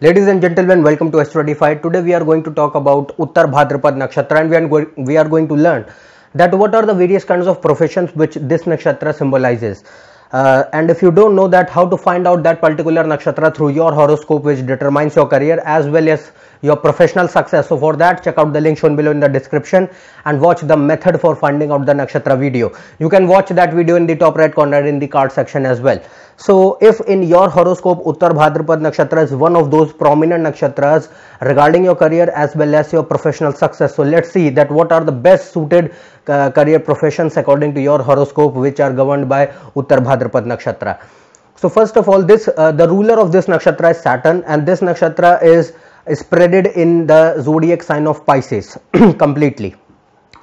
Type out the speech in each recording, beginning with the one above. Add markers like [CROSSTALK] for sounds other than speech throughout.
Ladies and gentlemen, welcome to Astrodified. Today we are going to talk about Uttar Bhadrapad Nakshatra and we are, going, we are going to learn that what are the various kinds of professions which this Nakshatra symbolizes. Uh, and if you don't know that how to find out that particular nakshatra through your horoscope which determines your career as well as your professional success. So for that, check out the link shown below in the description and watch the method for finding out the nakshatra video. You can watch that video in the top right corner in the card section as well. So if in your horoscope Uttar Bhadrapad nakshatra is one of those prominent nakshatras regarding your career as well as your professional success. So let's see that what are the best suited uh, career professions according to your horoscope which are governed by Uttar Bhadrapad nakshatra. So first of all this uh, the ruler of this nakshatra is Saturn and this nakshatra is spreaded in the zodiac sign of Pisces [CLEARS THROAT] completely.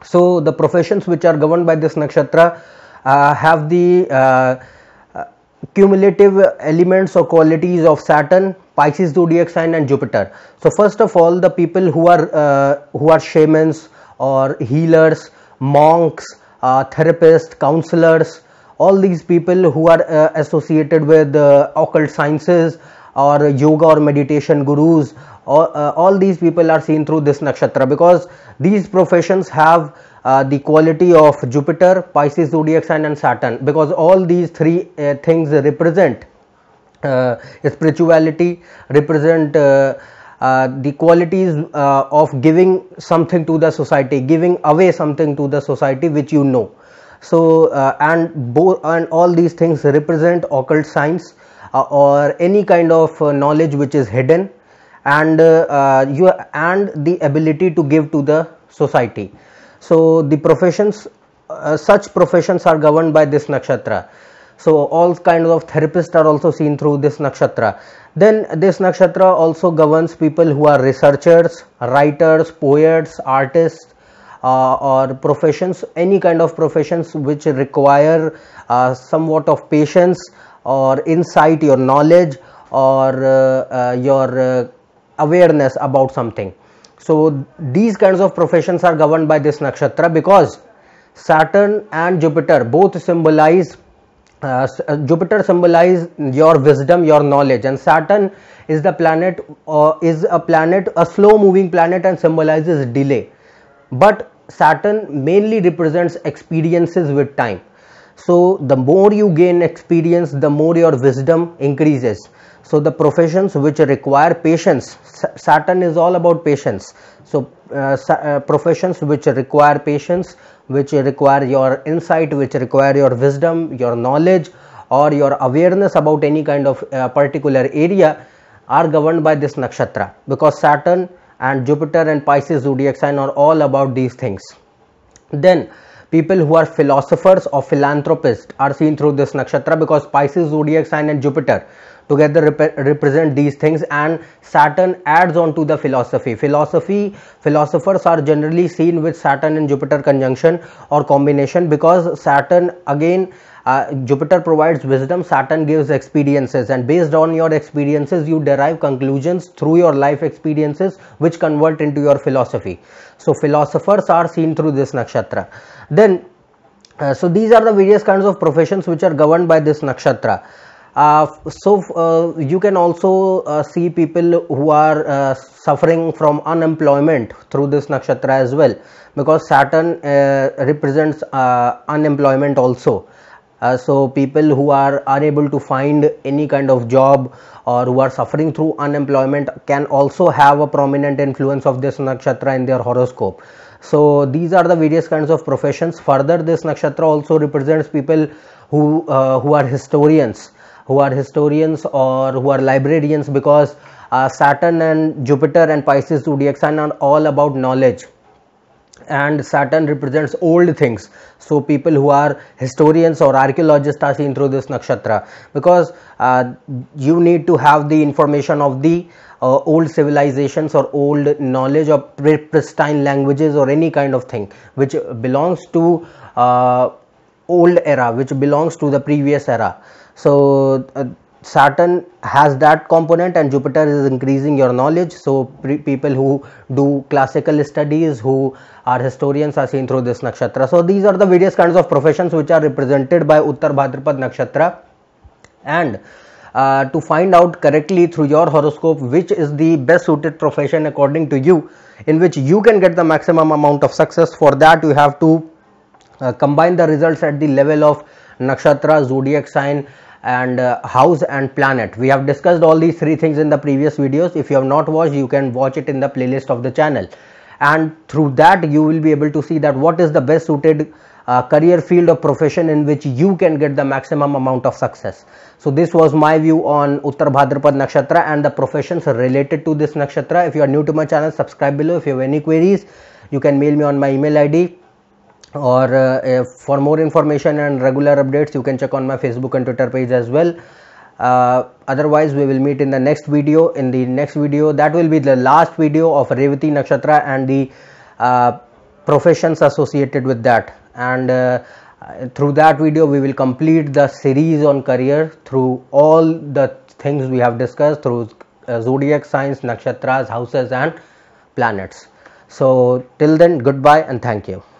So the professions which are governed by this nakshatra uh, have the uh, uh, cumulative elements or qualities of Saturn, Pisces zodiac sign and Jupiter. So first of all the people who are uh, who are shamans or healers, monks, uh, therapists, counselors, all these people who are uh, associated with occult sciences, or yoga or meditation gurus all, uh, all these people are seen through this nakshatra because these professions have uh, the quality of jupiter pisces zodiac sign and saturn because all these three uh, things represent uh, spirituality represent uh, uh, the qualities of giving something to the society giving away something to the society which you know so and both and all these things represent occult science. Uh, or any kind of uh, knowledge which is hidden and uh, you and the ability to give to the society so the professions such professions are governed by this nakshatra so all kinds of therapists are also seen through this nakshatra then this nakshatra also governs people who are researchers writers poets artists uh, or professions any kind of professions which require uh, somewhat of patience or insight your knowledge or uh, uh your uh, awareness about something so these kinds of professions are governed by this nakshatra because saturn and jupiter both symbolize uh, uh Jupiter symbolize your wisdom, your knowledge, and Saturn is the planet uh, is a planet, a slow-moving planet, and symbolizes delay. But Saturn mainly represents experiences with time so the more you gain experience the more your wisdom increases so the professions which require patience saturn is all about patience so uh, uh, professions which require patience which require your insight which require your wisdom your knowledge or your awareness about any kind of uh, particular area are governed by this nakshatra because saturn and jupiter and pisces zodiac sign are all about these things then people who are philosophers or philanthropists are seen through this nakshatra because Pisces zodiac sign and Jupiter together rep- represent these things and Saturn adds on to the philosophy. Philosophy philosophers are generally seen with Saturn and Jupiter conjunction or combination because Saturn again uh, Jupiter provides wisdom, Saturn gives experiences, and based on your experiences, you derive conclusions through your life experiences, which convert into your philosophy. So, philosophers are seen through this nakshatra. Then, uh, so these are the various kinds of professions which are governed by this nakshatra. Uh, so uh, you can also uh, see people who are uh, suffering from unemployment through this nakshatra as well because saturn uh, represents unemployment also uh, so people who are unable to find any kind of job or who are suffering through unemployment can also have a prominent influence of this nakshatra in their horoscope so these are the various kinds of professions further this nakshatra also represents people who uh, who are historians who are historians or who are librarians because uh, saturn and jupiter and pisces zodiac sign are all about knowledge and Saturn represents old things. So people who are historians or archaeologists are seen through this nakshatra because uh, you need to have the information of the uh, old civilizations or old knowledge of pristine languages or any kind of thing which belongs to uh, old era which belongs to the previous era. So uh, Saturn has that component and Jupiter is increasing your knowledge. So people who do classical studies, who are historians are seen through this nakshatra. So these are the various kinds of professions which are represented by Uttar Bhadrapad nakshatra. And uh, to find out correctly through your horoscope which is the best suited profession according to you in which you can get the maximum amount of success. For that you have to uh, combine the results at the level of nakshatra, zodiac sign, and uh, house and planet we have discussed all these three things in the previous videos if you have not watched you can watch it in the playlist of the channel and through that you will be able to see that what is the best suited uh, career field or profession in which you can get the maximum amount of success. So this was my view on Uttar Bhadrapad Nakshatra and the professions related to this Nakshatra. If you are new to my channel, subscribe below. If you have any queries, you can mail me on my email ID or uh, for more information and regular updates you can check on my facebook and twitter page as well uh, otherwise we will meet in the next video in the next video that will be the last video of revati nakshatra and the uh, professions associated with that and through that video we will complete the series on career through all the things we have discussed through zodiac signs nakshatras houses and planets so till then goodbye and thank you